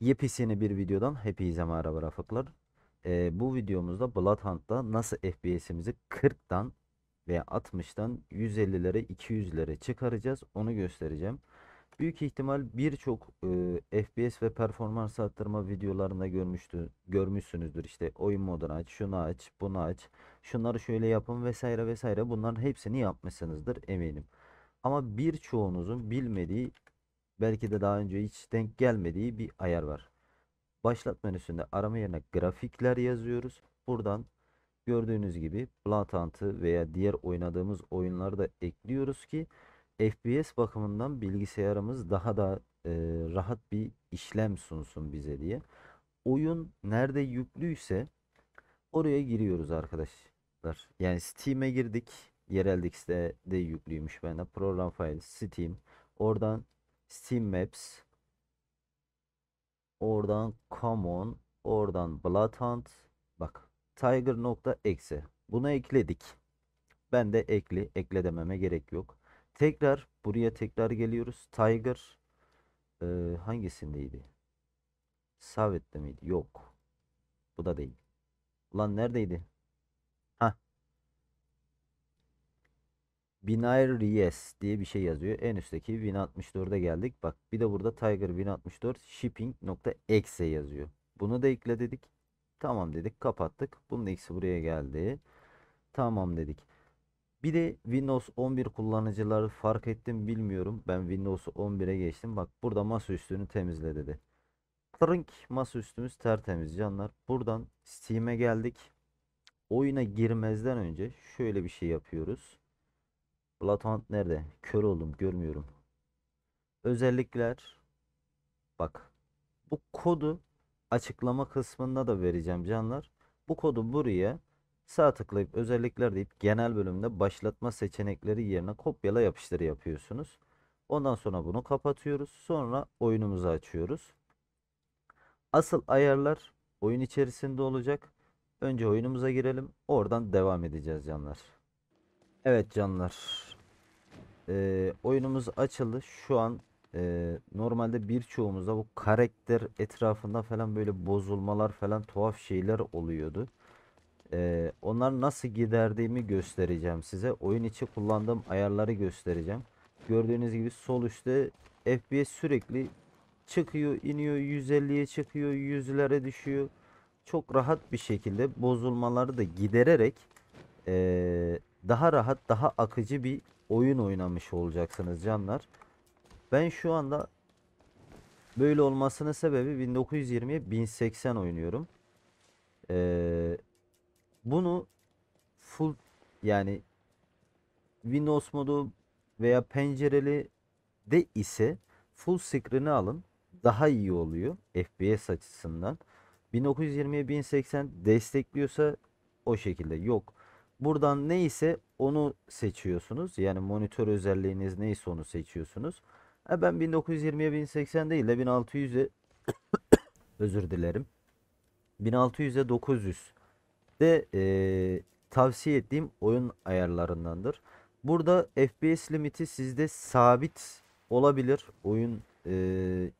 Yepyeni bir videodan hepinize merhaba rafıklar. Ee, bu videomuzda Bloodhunt'da nasıl FPS'imizi 40'tan veya 60'tan 150'lere 200'lere çıkaracağız onu göstereceğim. Büyük ihtimal birçok e, FPS ve performans arttırma videolarında görmüştü, görmüşsünüzdür. İşte oyun modunu aç, şunu aç, bunu aç, şunları şöyle yapın vesaire vesaire bunların hepsini yapmışsınızdır eminim. Ama birçoğunuzun bilmediği belki de daha önce hiç denk gelmediği bir ayar var. Başlat menüsünde arama yerine grafikler yazıyoruz. Buradan gördüğünüz gibi Bloodhunt'ı veya diğer oynadığımız oyunları da ekliyoruz ki FPS bakımından bilgisayarımız daha da e, rahat bir işlem sunsun bize diye. Oyun nerede yüklüyse oraya giriyoruz arkadaşlar. Yani Steam'e girdik. Yereldix'te de yüklüymüş bende. Program file Steam. Oradan Steam Maps. Oradan Common. Oradan Bloodhunt. Bak. Tiger nokta eksi. Buna ekledik. Ben de ekli. Ekle dememe gerek yok. Tekrar buraya tekrar geliyoruz. Tiger. Ee, hangisindeydi? Savet'te miydi? Yok. Bu da değil. Ulan neredeydi? Yes diye bir şey yazıyor. En üstteki 1064'e geldik. Bak bir de burada Tiger 1064 shipping.exe yazıyor. Bunu da ekle dedik. Tamam dedik kapattık. Bunun eksi buraya geldi. Tamam dedik. Bir de Windows 11 kullanıcıları fark ettim bilmiyorum. Ben Windows 11'e geçtim. Bak burada masa üstünü temizle dedi. Trink masa üstümüz tertemiz canlar. Buradan Steam'e geldik. Oyuna girmezden önce şöyle bir şey yapıyoruz. Blatant nerede? Kör oldum görmüyorum. Özellikler. Bak. Bu kodu açıklama kısmında da vereceğim canlar. Bu kodu buraya sağ tıklayıp özellikler deyip genel bölümde başlatma seçenekleri yerine kopyala yapıştır yapıyorsunuz. Ondan sonra bunu kapatıyoruz. Sonra oyunumuzu açıyoruz. Asıl ayarlar oyun içerisinde olacak. Önce oyunumuza girelim. Oradan devam edeceğiz canlar. Evet canlar e, oyunumuz açıldı. Şu an e, normalde birçoğumuzda bu karakter etrafında falan böyle bozulmalar falan tuhaf şeyler oluyordu. E, onlar nasıl giderdiğimi göstereceğim size. Oyun içi kullandığım ayarları göstereceğim. Gördüğünüz gibi sol üstte FPS sürekli çıkıyor, iniyor, 150'ye çıkıyor, 100'lere düşüyor. Çok rahat bir şekilde bozulmaları da gidererek e, daha rahat, daha akıcı bir oyun oynamış olacaksınız canlar. Ben şu anda böyle olmasının sebebi 1920 1080 oynuyorum. Ee, bunu full yani Windows modu veya pencereli de ise full screen'i alın. Daha iyi oluyor FPS açısından. 1920 1080 destekliyorsa o şekilde yok. Buradan neyse onu seçiyorsunuz. Yani monitör özelliğiniz neyse onu seçiyorsunuz. E ben 1920'ye 1080 değil de 1600'e özür dilerim. 1600'e 900 de e, tavsiye ettiğim oyun ayarlarındandır. Burada FPS limiti sizde sabit olabilir. Oyun e,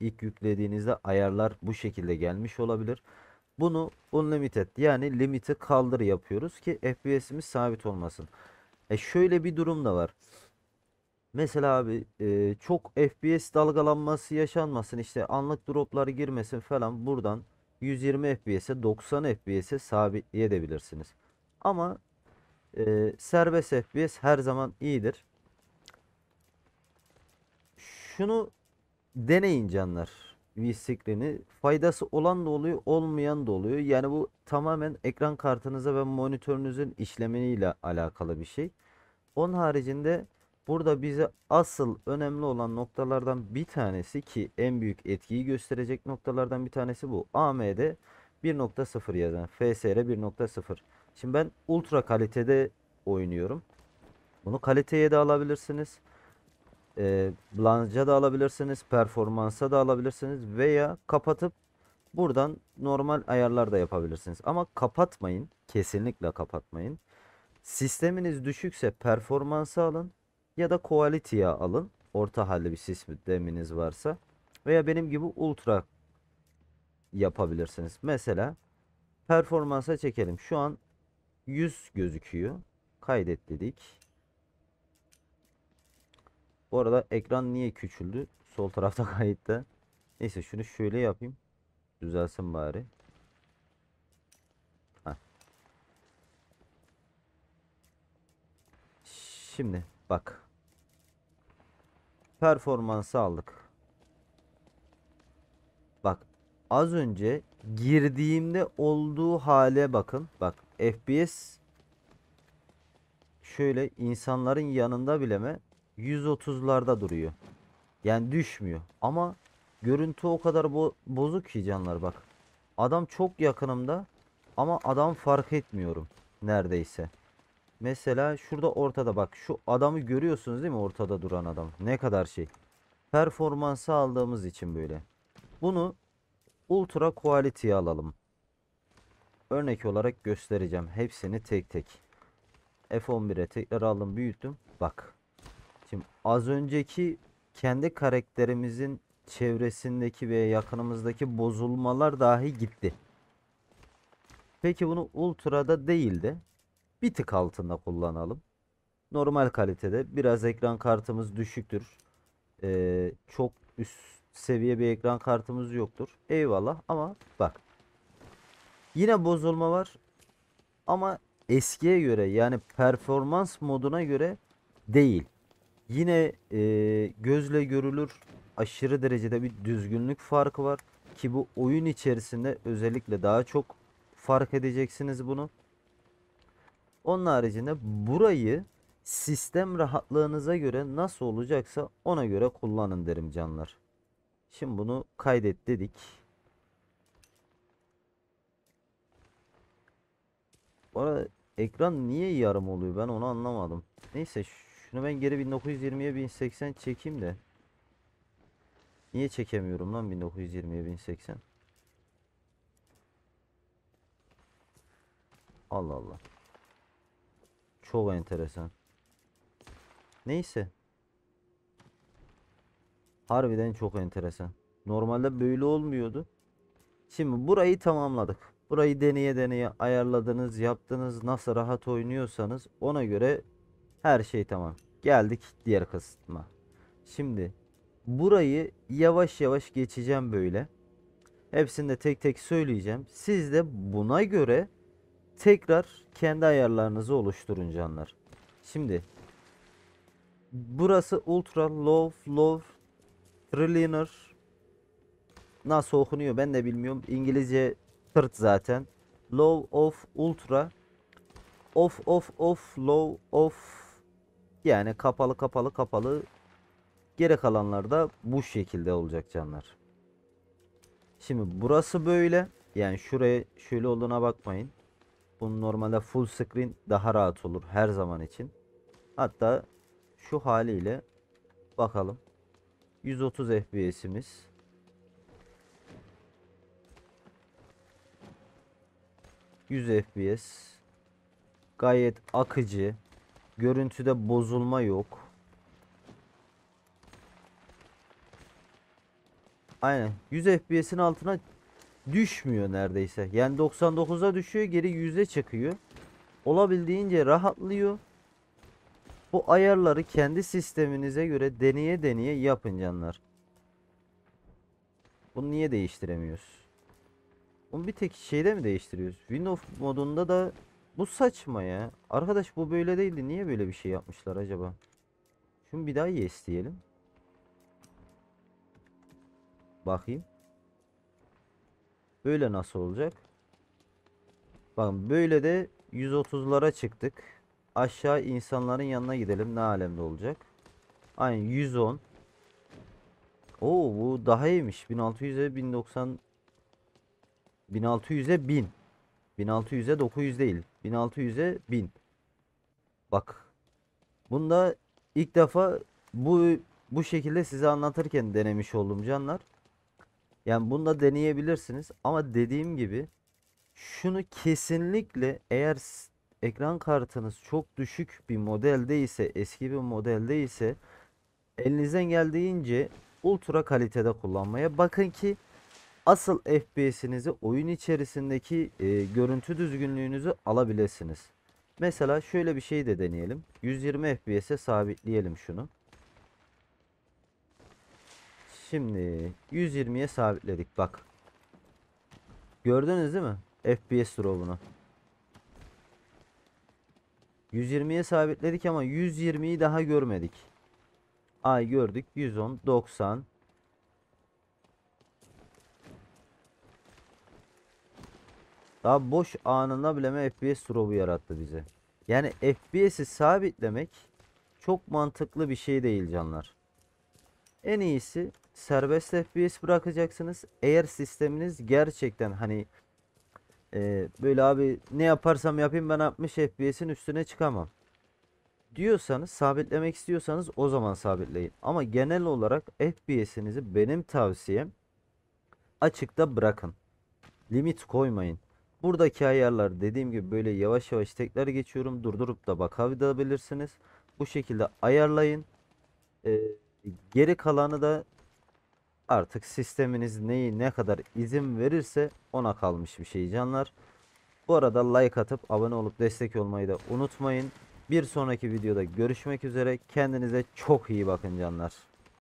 ilk yüklediğinizde ayarlar bu şekilde gelmiş olabilir. Bunu unlimited yani limiti kaldır yapıyoruz ki FPS'imiz sabit olmasın. E şöyle bir durum da var. Mesela abi e, çok FPS dalgalanması yaşanmasın işte anlık dropları girmesin falan buradan 120 FPS'e 90 FPS'e sabitleyebilirsiniz. Ama e, serbest FPS her zaman iyidir. Şunu deneyin canlar. V-Screen'i. Faydası olan da oluyor, olmayan da oluyor. Yani bu tamamen ekran kartınıza ve monitörünüzün işlemeniyle alakalı bir şey. Onun haricinde burada bize asıl önemli olan noktalardan bir tanesi ki en büyük etkiyi gösterecek noktalardan bir tanesi bu. AMD 1.0 yazan FSR 1.0. Şimdi ben ultra kalitede oynuyorum. Bunu kaliteye de alabilirsiniz. E, blanca da alabilirsiniz, performansa da alabilirsiniz veya kapatıp buradan normal ayarlar da yapabilirsiniz. Ama kapatmayın, kesinlikle kapatmayın. Sisteminiz düşükse performansa alın ya da quality'ye alın. Orta halli bir sisteminiz varsa veya benim gibi ultra yapabilirsiniz. Mesela performansa çekelim. Şu an 100 gözüküyor. Kaydet dedik. Bu arada ekran niye küçüldü? Sol tarafta kayıtta. Neyse şunu şöyle yapayım. Düzelsin bari. Heh. Şimdi bak. Performansı aldık. Bak az önce girdiğimde olduğu hale bakın. Bak FPS şöyle insanların yanında bileme 130'larda duruyor. Yani düşmüyor. Ama görüntü o kadar bo bozuk ki canlar bak. Adam çok yakınımda ama adam fark etmiyorum neredeyse. Mesela şurada ortada bak şu adamı görüyorsunuz değil mi ortada duran adam. Ne kadar şey. Performansı aldığımız için böyle. Bunu ultra quality'ye alalım. Örnek olarak göstereceğim hepsini tek tek. F11'e tekrar aldım büyüttüm. Bak Şimdi az önceki kendi karakterimizin çevresindeki ve yakınımızdaki bozulmalar dahi gitti. Peki bunu ultra'da değil de bir tık altında kullanalım. Normal kalitede biraz ekran kartımız düşüktür. Ee, çok üst seviye bir ekran kartımız yoktur. Eyvallah ama bak. Yine bozulma var. Ama eskiye göre yani performans moduna göre değil. Yine e, gözle görülür aşırı derecede bir düzgünlük farkı var. Ki bu oyun içerisinde özellikle daha çok fark edeceksiniz bunu. Onun haricinde burayı sistem rahatlığınıza göre nasıl olacaksa ona göre kullanın derim canlar. Şimdi bunu kaydet dedik. Bu arada ekran niye yarım oluyor ben onu anlamadım. Neyse şu şunu ben geri 1920'ye 1080 çekeyim de. Niye çekemiyorum lan 1920'ye 1080? Allah Allah. Çok enteresan. Neyse. Harbiden çok enteresan. Normalde böyle olmuyordu. Şimdi burayı tamamladık. Burayı deneye deneye ayarladınız, yaptınız. Nasıl rahat oynuyorsanız ona göre her şey tamam. Geldik diğer kısıtma Şimdi burayı yavaş yavaş geçeceğim böyle. Hepsini de tek tek söyleyeceğim. Siz de buna göre tekrar kendi ayarlarınızı oluşturun canlar. Şimdi burası ultra low low triliner nasıl okunuyor ben de bilmiyorum. İngilizce tırt zaten. Low of ultra of of of low of yani kapalı kapalı kapalı geri kalanlar da bu şekilde olacak canlar. Şimdi burası böyle. Yani şuraya şöyle olduğuna bakmayın. Bunun normalde full screen daha rahat olur her zaman için. Hatta şu haliyle bakalım. 130 FPS'imiz. ...100 FPS... ...gayet akıcı... Görüntüde bozulma yok. Aynen. 100 FPS'in altına düşmüyor neredeyse. Yani 99'a düşüyor geri 100'e çıkıyor. Olabildiğince rahatlıyor. Bu ayarları kendi sisteminize göre deneye deneye yapın canlar. Bunu niye değiştiremiyoruz? Bunu bir tek şeyde mi değiştiriyoruz? Windows modunda da bu saçma ya. Arkadaş bu böyle değildi. Niye böyle bir şey yapmışlar acaba? Şunu bir daha yes diyelim. Bakayım. Böyle nasıl olacak? Bakın böyle de 130'lara çıktık. Aşağı insanların yanına gidelim. Ne alemde olacak? Aynen 110. Oo bu daha iyiymiş. 1600'e 1090 1600'e 1000. 1600'e 900 değil. 1600'e 1000. Bak. Bunda ilk defa bu bu şekilde size anlatırken denemiş oldum canlar. Yani bunu da deneyebilirsiniz ama dediğim gibi şunu kesinlikle eğer ekran kartınız çok düşük bir modelde ise eski bir modelde ise elinizden geldiğince ultra kalitede kullanmaya bakın ki asıl FPS'inizi oyun içerisindeki e, görüntü düzgünlüğünüzü alabilirsiniz. Mesela şöyle bir şey de deneyelim. 120 FPS'e sabitleyelim şunu. Şimdi 120'ye sabitledik bak. Gördünüz değil mi? FPS drop'unu. 120'ye sabitledik ama 120'yi daha görmedik. Ay gördük 110, 90, Daha boş anında bile mi FPS drop'u yarattı bize. Yani FPS'i sabitlemek çok mantıklı bir şey değil canlar. En iyisi serbest FPS bırakacaksınız. Eğer sisteminiz gerçekten hani e, böyle abi ne yaparsam yapayım ben 60 FPS'in üstüne çıkamam. Diyorsanız sabitlemek istiyorsanız o zaman sabitleyin. Ama genel olarak FPS'inizi benim tavsiyem açıkta bırakın. Limit koymayın. Buradaki ayarlar dediğim gibi böyle yavaş yavaş tekrar geçiyorum. Durdurup da bakabilirsiniz. Bu şekilde ayarlayın. Ee, geri kalanı da artık sisteminiz neyi ne kadar izin verirse ona kalmış bir şey canlar. Bu arada like atıp abone olup destek olmayı da unutmayın. Bir sonraki videoda görüşmek üzere. Kendinize çok iyi bakın canlar.